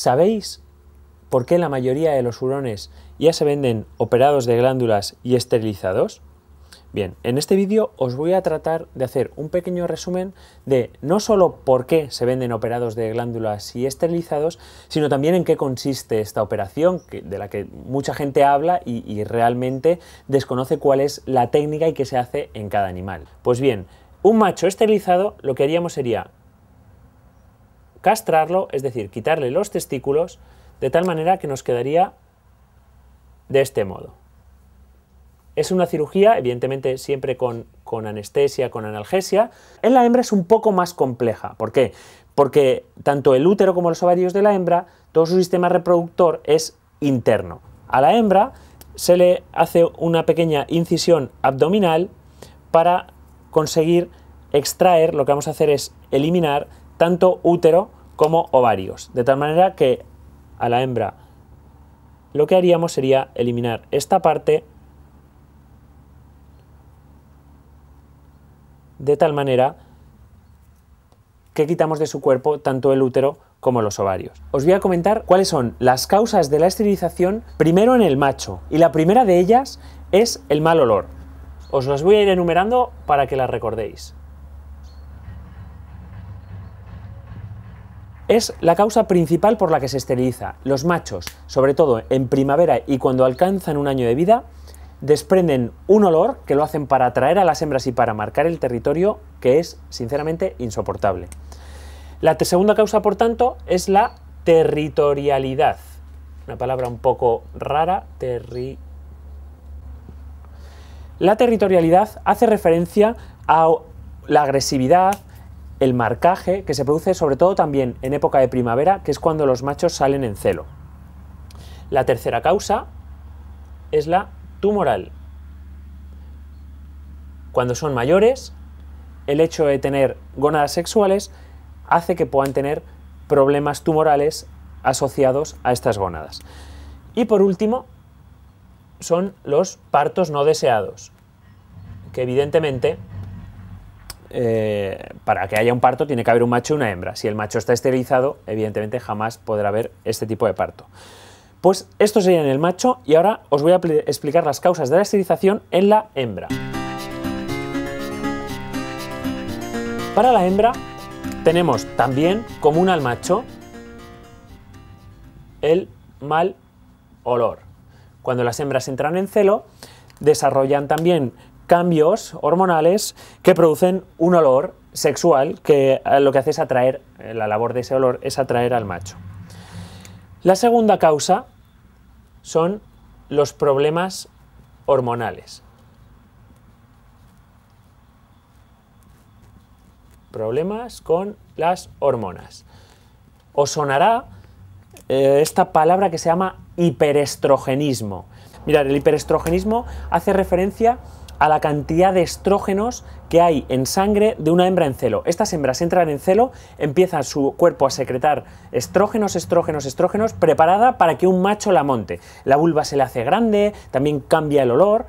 ¿Sabéis por qué la mayoría de los hurones ya se venden operados de glándulas y esterilizados? Bien, en este vídeo os voy a tratar de hacer un pequeño resumen de no solo por qué se venden operados de glándulas y esterilizados, sino también en qué consiste esta operación, de la que mucha gente habla y realmente desconoce cuál es la técnica y qué se hace en cada animal. Pues bien, un macho esterilizado lo que haríamos sería castrarlo, es decir, quitarle los testículos, de tal manera que nos quedaría de este modo. Es una cirugía, evidentemente siempre con, con, anestesia, con analgesia. En la hembra es un poco más compleja. ¿Por qué? Porque tanto el útero como los ovarios de la hembra, todo su sistema reproductor es interno. A la hembra se le hace una pequeña incisión abdominal para conseguir extraer, lo que vamos a hacer es eliminar tanto útero como ovarios. De tal manera que a la hembra lo que haríamos sería eliminar esta parte de tal manera que quitamos de su cuerpo tanto el útero como los ovarios. Os voy a comentar cuáles son las causas de la esterilización primero en el macho y la primera de ellas es el mal olor. Os las voy a ir enumerando para que las recordéis. Es la causa principal por la que se esteriliza. Los machos, sobre todo en primavera y cuando alcanzan un año de vida, desprenden un olor que lo hacen para atraer a las hembras y para marcar el territorio que es sinceramente insoportable. La segunda causa, por tanto, es la territorialidad. Una palabra un poco rara, terri... La territorialidad hace referencia a la agresividad, el marcaje, que se produce sobre todo también en época de primavera, que es cuando los machos salen en celo. La tercera causa es la tumoral. Cuando son mayores, el hecho de tener gónadas sexuales hace que puedan tener problemas tumorales asociados a estas gónadas. Y por último, son los partos no deseados, que evidentemente eh, para que haya un parto tiene que haber un macho y una hembra. Si el macho está esterilizado, evidentemente jamás podrá haber este tipo de parto. Pues esto sería en el macho y ahora os voy a explicar las causas de la esterilización en la hembra. Para la hembra tenemos también común al macho el mal olor. Cuando las hembras entran en celo, desarrollan también cambios hormonales que producen un olor sexual que eh, lo que hace es atraer, eh, la labor de ese olor es atraer al macho. La segunda causa son los problemas hormonales. Problemas con las hormonas. Os sonará eh, esta palabra que se llama hiperestrogenismo. Mirad, el hiperestrogenismo hace referencia a a la cantidad de estrógenos que hay en sangre de una hembra en celo. Estas hembras entran en celo, empieza su cuerpo a secretar estrógenos, estrógenos, estrógenos, preparada para que un macho la monte. La vulva se le hace grande, también cambia el olor.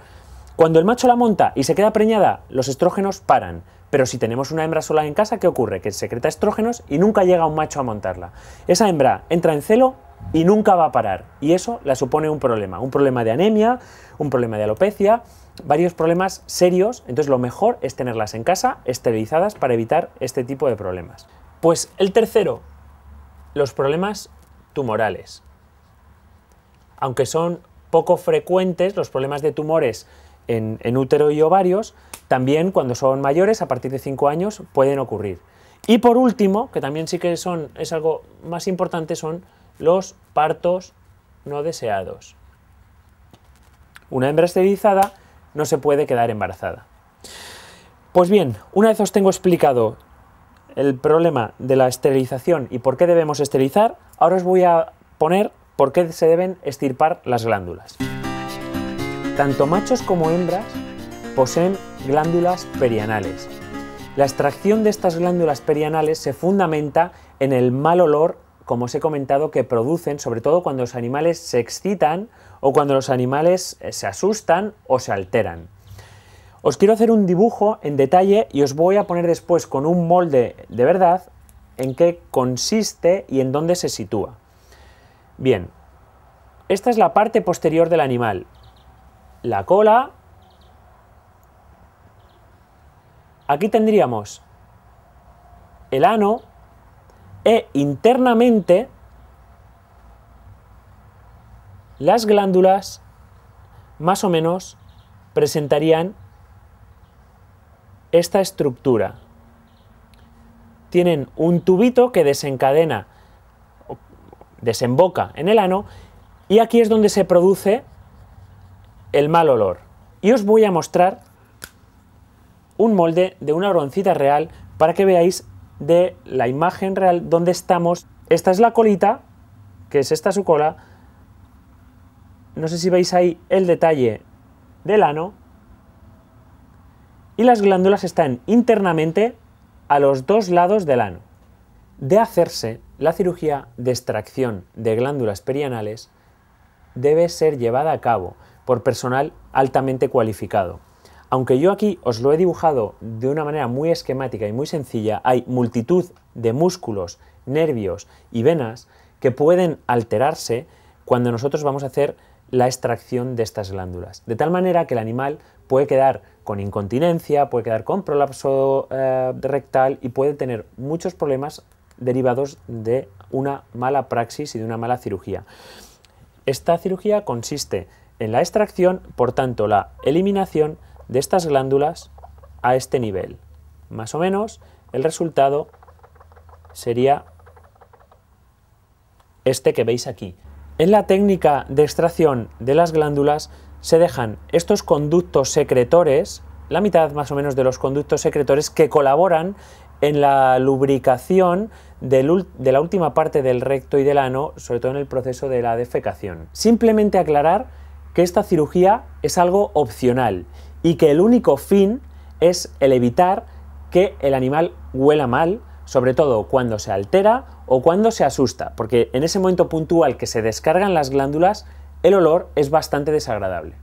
Cuando el macho la monta y se queda preñada, los estrógenos paran. Pero si tenemos una hembra sola en casa, ¿qué ocurre? Que secreta estrógenos y nunca llega un macho a montarla. Esa hembra entra en celo, y nunca va a parar. Y eso la supone un problema, un problema de anemia, un problema de alopecia, varios problemas serios. Entonces lo mejor es tenerlas en casa, esterilizadas, para evitar este tipo de problemas. Pues el tercero, los problemas tumorales. Aunque son poco frecuentes los problemas de tumores en, útero y ovarios, también cuando son mayores, a partir de 5 años, pueden ocurrir. Y por último, que también sí que son, es algo más importante, son los partos no deseados. Una hembra esterilizada no se puede quedar embarazada. Pues bien, una vez os tengo explicado el problema de la esterilización y por qué debemos esterilizar, ahora os voy a poner por qué se deben estirpar las glándulas. Tanto machos como hembras poseen glándulas perianales. La extracción de estas glándulas perianales se fundamenta en el mal olor como os he comentado, que producen, sobre todo cuando los animales se excitan o cuando los animales eh, se asustan o se alteran. Os quiero hacer un dibujo en detalle y os voy a poner después con un molde de verdad en qué consiste y en dónde se sitúa. Bien, esta es la parte posterior del animal. La cola. Aquí tendríamos el ano, e internamente las glándulas más o menos presentarían esta estructura. Tienen un tubito que desencadena, desemboca en el ano y aquí es donde se produce el mal olor. Y os voy a mostrar un molde de una broncita real para que veáis de la imagen real donde estamos. Esta es la colita, que es esta su cola. No sé si veis ahí el detalle del ano. Y las glándulas están internamente a los dos lados del ano. De hacerse, la cirugía de extracción de glándulas perianales debe ser llevada a cabo por personal altamente cualificado. Aunque yo aquí os lo he dibujado de una manera muy esquemática y muy sencilla, hay multitud de músculos, nervios y venas que pueden alterarse cuando nosotros vamos a hacer la extracción de estas glándulas. De tal manera que el animal puede quedar con incontinencia, puede quedar con prolapso eh, rectal y puede tener muchos problemas derivados de una mala praxis y de una mala cirugía. Esta cirugía consiste en la extracción, por tanto la eliminación, de estas glándulas a este nivel. Más o menos el resultado sería este que veis aquí. En la técnica de extracción de las glándulas se dejan estos conductos secretores, la mitad más o menos de los conductos secretores que colaboran en la lubricación de la última parte del recto y del ano, sobre todo en el proceso de la defecación. Simplemente aclarar que esta cirugía es algo opcional y que el único fin es el evitar que el animal huela mal, sobre todo cuando se altera o cuando se asusta, porque en ese momento puntual que se descargan las glándulas, el olor es bastante desagradable.